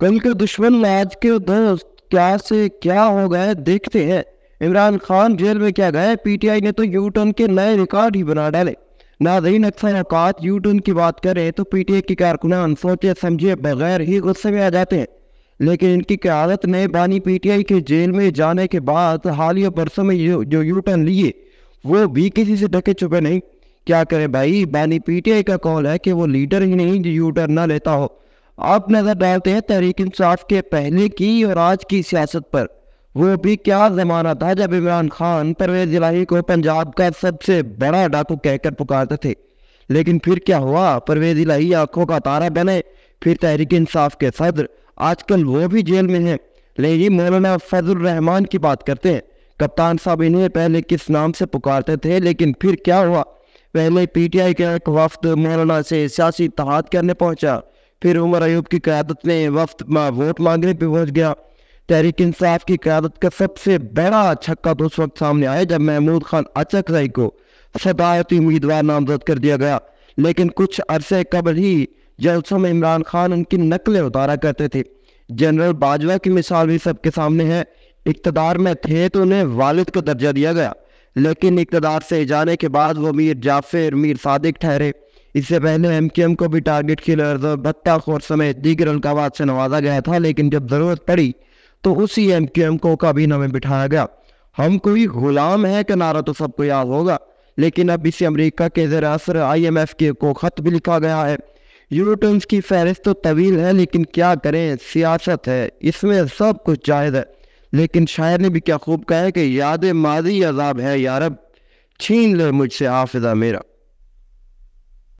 कल के दुश्मन आज के उधर क्या से क्या हो गए देखते हैं इमरान खान जेल में क्या गए पीटीआई ने तो यू टर्न के नए रिकॉर्ड ही बना डाले नाजरीन अक्सर अवकात यू टर्न की बात करें तो पीटीआई के कारकुनान सोचे समझे बगैर ही गुस्से में आ जाते हैं लेकिन इनकी क्यादत ने बानी पीटीआई के जेल में जाने के बाद हालिया बरसों में जो यू टर्न लिए वो भी किसी से ढके छुपे नहीं क्या करें भाई बानी पीटीआई का कॉल है कि वो लीडर ही नहीं जो यू टर्न ना लेता हो आप नज़र डालते हैं तहरीक इंसाफ के पहले की और आज की सियासत पर वो भी क्या जमाना था जब इमरान खान परवेज इलाही को पंजाब का सबसे बड़ा डाकू कहकर पुकारते थे लेकिन फिर क्या हुआ परवेज इलाही आंखों का तारा बने फिर तहरीक इंसाफ के सदर आजकल वो भी जेल में हैं लेकिन मौलाना फजल रहमान की बात करते हैं कप्तान साहब इन्हें पहले किस नाम से पुकारते थे लेकिन फिर क्या हुआ पहले पीटीआई का एक वफद मौलाना से सियासी तहाद करने पहुंचा फिर उमर अयूब की क्यादत में वक्त वोट मांगने पर पहुंच गया तहरीक इंसाफ की क्यादत का सबसे बड़ा छक्का तो उस वक्त सामने आया जब महमूद खान अचक रही को सदायती उम्मीदवार नामजद कर दिया गया लेकिन कुछ अरसे कबल ही जलसों में इमरान खान उनकी नकलें उतारा करते थे जनरल बाजवा की मिसाल भी सबके सामने है इकतदार में थे तो उन्हें वालिद को दर्जा दिया गया लेकिन इकतदार से जाने के बाद वो मीर जाफिर मीर सादिक ठहरे इससे पहले एम एम को भी टारगेट खिलर खोर समेत दीगर अलकाबाद से नवाजा गया था लेकिन जब ज़रूरत पड़ी तो उसी एम एम को कभी नवे बिठाया गया हम कोई गुलाम है का नारा तो सबको याद होगा लेकिन अब इसे अमरीका के ज़र असर आई एम एफ के को ख़त भी लिखा गया है यूरोटन्स की फहरिस्त तो तवील है लेकिन क्या करें सियासत है इसमें सब कुछ जायद है लेकिन शायर ने भी क्या खूब कहा है कि याद माजी अजाब है यारब छीन ले मुझसे हाफिजा मेरा